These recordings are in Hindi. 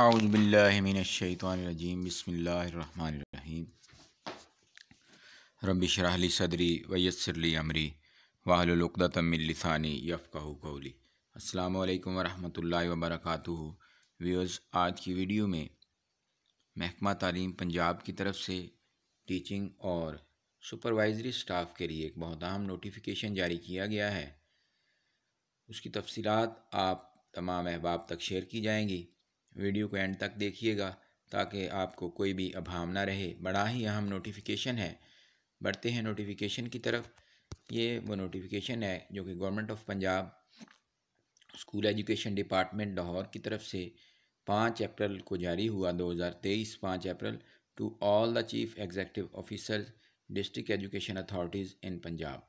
आउज़बिल्लिमिनशैतरजीम बसमीम रबिशरहली सदरी वयसरली अमरी वाहलुलदातमिलसानी यफ़ाहू कौली अल्लाम वरहमल वबरक व्यूज़ आज की वीडियो में महकमा तलीम पंजाब की तरफ से टीचिंग और सुपरवाइजरी स्टाफ के लिए एक बहुत अहम नोटिफिकेशन जारी किया गया है उसकी तफसीत आप तमाम अहबाब तक शेयर की जाएंगी वीडियो को एंड तक देखिएगा ताकि आपको कोई भी अभाव ना रहे बड़ा ही अहम नोटिफिकेशन है बढ़ते हैं नोटिफिकेशन की तरफ ये वो नोटिफिकेशन है जो कि government of Punjab school education department Lahore की तरफ से पाँच अप्रैल को जारी हुआ 2023 पाँच अप्रैल to all the chief executive officers district education authorities in Punjab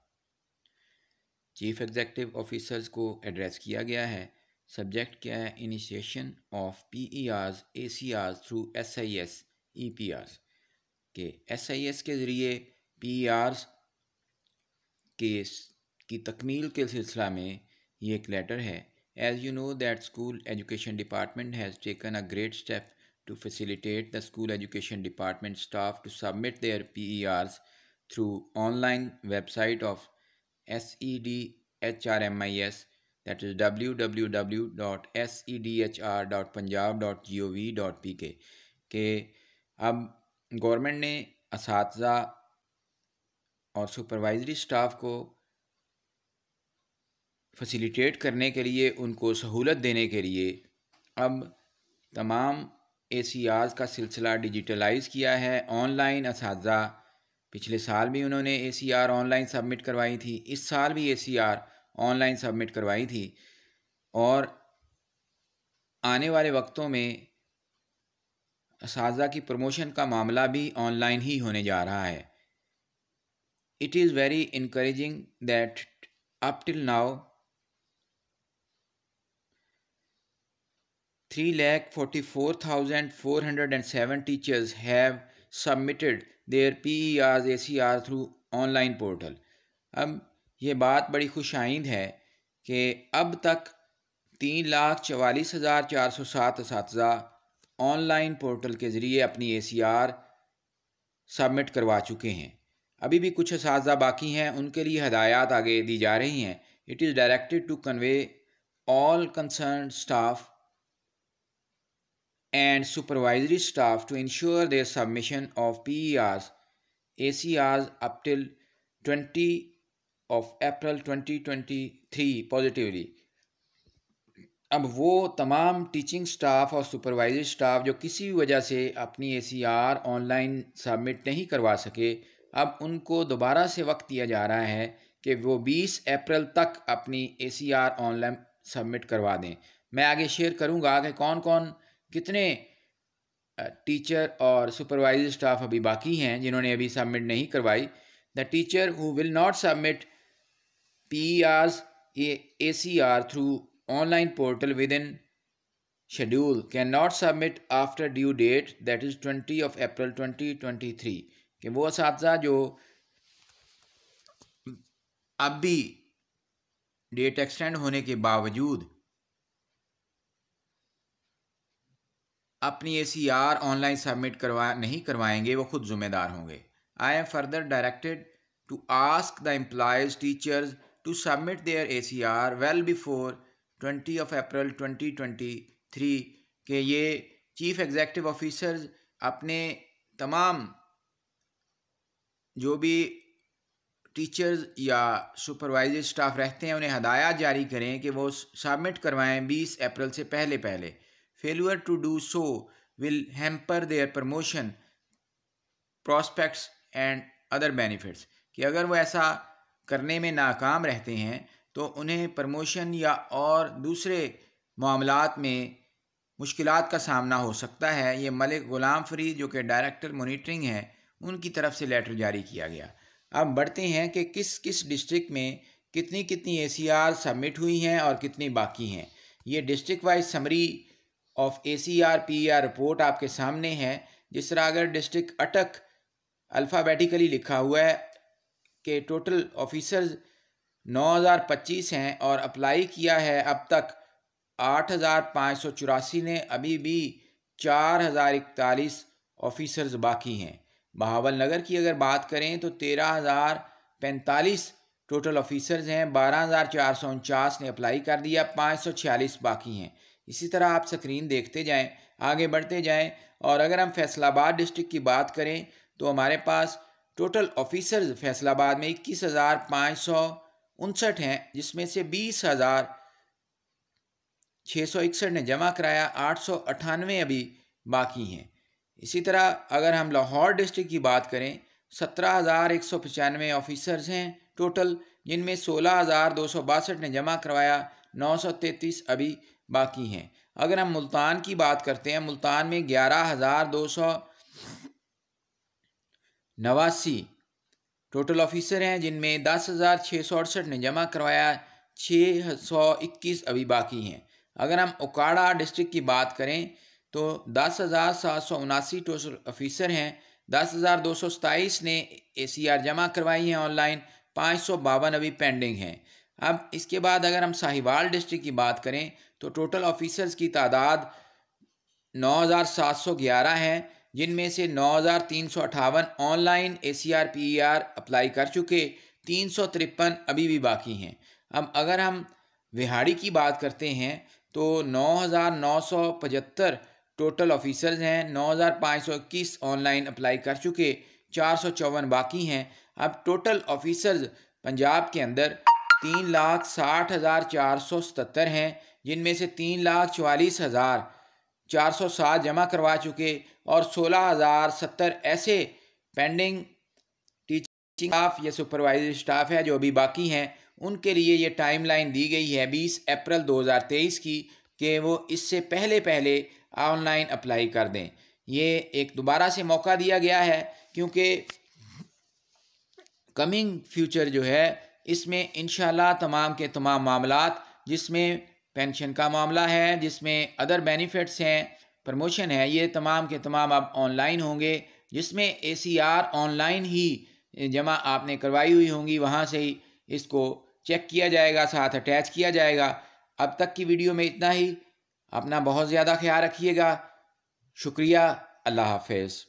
chief executive officers को एड्रेस किया गया है सब्जेक्ट क्या है initiation of P E Rs A C Rs through S I S E P Rs के एस आई एस के ज़रिए पी ई आर्स के की तकमील के सिलसिला में ये एक लेटर है as you know that school education department has taken a great step to facilitate the school education department staff to submit their P E Rs through online website of S E D H R M I S that is www.sedhr.punjab.gov.pk के अब गवर्नमेंट ने इस और सुपरवाइजरी स्टाफ को फैसिलिटेट करने के लिए उनको सहूलत देने के लिए अब तमाम ए सी आज़ का सिलसिला डिजिटलाइज किया है ऑनलाइन इस पिछले साल भी उन्होंने A C R online submit करवाई थी इस साल भी A C R online submit करवाई थी और आने वाले वक्तों में साजा की प्रमोशन का मामला भी ऑनलाइन ही होने जा रहा है it is very increasing that up till now three lakh forty four thousand four hundred and seven teachers have submitted their P E R A C R through online portal अब ये बात बड़ी खुश आइंद है कि अब तक तीन लाख चवालीस हज़ार चार सौ सात इस ऑनलाइन पोर्टल के ज़रिए अपनी ए सी आर सबमिट करवा चुके हैं अभी भी कुछ इस बाकी हैं उनके लिए हदायत आगे दी जा रही हैं it is directed to convey all concern staff and supervisory staff to ensure their submission of P E Rs A C Rs up till twenty of April 2023 positively अब वो तमाम टीचिंग स्टाफ और सुपरवाइजर स्टाफ जो किसी भी वजह से अपनी ए ऑनलाइन सबमिट नहीं करवा सके अब उनको दोबारा से वक्त दिया जा रहा है कि वो 20 अप्रैल तक अपनी ए ऑनलाइन सबमिट करवा दें मैं आगे शेयर करूंगा कि कौन कौन कितने टीचर और सुपरवाइजर स्टाफ अभी बाकी हैं जिन्होंने अभी सबमिट नहीं करवाई the teacher who will not submit PERs, ACR through online portal within schedule cannot submit after due date that is 20 of April 2023 कि वो इस जो अब भी डेट एक्सटेंड होने के बावजूद अपनी A C R online submit करवा नहीं करवाएंगे वो खुद जिम्मेदार होंगे I am further directed to ask the employees teachers to submit their ACR well before 20 of April 2023 के ये चीफ एग्जेक्टिव ऑफिसर्स अपने तमाम जो भी टीचर्स या सुपरवाइजर स्टाफ रहते हैं उन्हें हदायत जारी करें कि वो सबमिट करवाएं 20 अप्रैल से पहले पहले failure to do so will hamper their promotion prospects and other benefits कि अगर वो ऐसा करने में नाकाम रहते हैं तो उन्हें प्रमोशन या और दूसरे मामला में मुश्किल का सामना हो सकता है ये मलिक ग़ुलाम फरीद जो कि डायरेक्टर मोनिटरिंग है उनकी तरफ से लेटर जारी किया गया अब बढ़ते हैं कि किस किस डिस्ट्रिक्ट में कितनी कितनी ए सी आर सबमिट हुई हैं और कितनी बाकी हैं ये district wise summary of A C R P R report आपके सामने है जिस तरह अगर डिस्ट्रिक्ट अटक अल्फ़ाबेटिकली लिखा हुआ है के टोटल ऑफिसर्स 9025 हैं और अप्लाई किया है अब तक आठ ने अभी भी चार ऑफिसर्स बाकी हैं बहावल नगर की अगर बात करें तो तेरह टोटल ऑफिसर्स हैं बारह ने अप्लाई कर दिया 546 बाकी हैं इसी तरह आप स्क्रीन देखते जाएं आगे बढ़ते जाएं और अगर हम फैसलाबाद डिस्ट्रिक्ट की बात करें तो हमारे पास टोटल ऑफिसर्स फैसलाबाद में इक्कीस हज़ार पाँच सौ उनसठ हैं जिसमें से बीस हज़ार छः सौ इकसठ ने जमा कराया आठ सौ अट्ठानवे अभी बाकी हैं इसी तरह अगर हम लाहौर डिस्ट्रिक्ट की बात करें सत्रह हज़ार एक सौ पचानवे ऑफिसर्स हैं टोटल जिनमें सोलह हज़ार दो सौ बासठ ने जमा करवाया नौ सौ तैतीस अभी बाकी हैं अगर हम मुल्तान की बात करते हैं मुल्तान में ग्यारह हज़ार दो सौ नवासी टोटल ऑफिसर हैं जिनमें दस हज़ार छः सौ अड़सठ ने जमा करवाया छः सौ इक्कीस अभी बाकी हैं अगर हम ओकाड़ा डिस्ट्रिक्ट की बात करें तो दस हज़ार सात सौ उनासी टोटल ऑफिसर हैं दस हज़ार दो सौ सताईस ने ए सी आर जमा करवाई हैं ऑनलाइन पाँच सौ बावन अभी पेंडिंग हैं अब इसके बाद अगर हम साहिवाल डिस्ट्रिक्ट की बात करें तो टोटल ऑफिसर्स की तादाद नौ हज़ार सात सौ ग्यारह है जिनमें से नौ online A C R P R apply कर चुके तीन सौ तिरपन अभी भी बाकी हैं अब अगर हम विहाड़ी की बात करते हैं तो नौ हज़ार नौ सौ पचहत्तर टोटल ऑफिसर्स हैं नौ हज़ार पाँच सौ इक्कीस ऑनलाइन अप्लाई कर चुके चार सौ चौवन बाकी हैं अब टोटल ऑफिसर्स पंजाब के अंदर तीन लाख साठ हज़ार चार सौ सतर हैं जिनमें से तीन लाख चवालीस हज़ार 407 जमा करवा चुके और सत्तर ऐसे पेंडिंग टीचिंग स्टाफ या सुपरवाइजर स्टाफ है जो अभी बाकी हैं उनके लिए ये टाइमलाइन दी गई है 20 अप्रैल 2023 की कि वो इससे पहले पहले ऑनलाइन अप्लाई कर दें ये एक दोबारा से मौका दिया गया है क्योंकि कमिंग फ्यूचर जो है इसमें इन तमाम के तमाम मामला जिसमें पेंशन का मामला है जिसमें अदर बेनिफिट्स हैं प्रमोशन है ये तमाम के तमाम अब ऑनलाइन होंगे जिसमें ए सी आर ऑनलाइन ही जमा आपने करवाई हुई होंगी वहाँ से ही इसको चेक किया जाएगा साथ अटैच किया जाएगा अब तक की वीडियो में इतना ही अपना बहुत ज़्यादा ख्याल रखिएगा शुक्रिया अल्लाह हाफिज़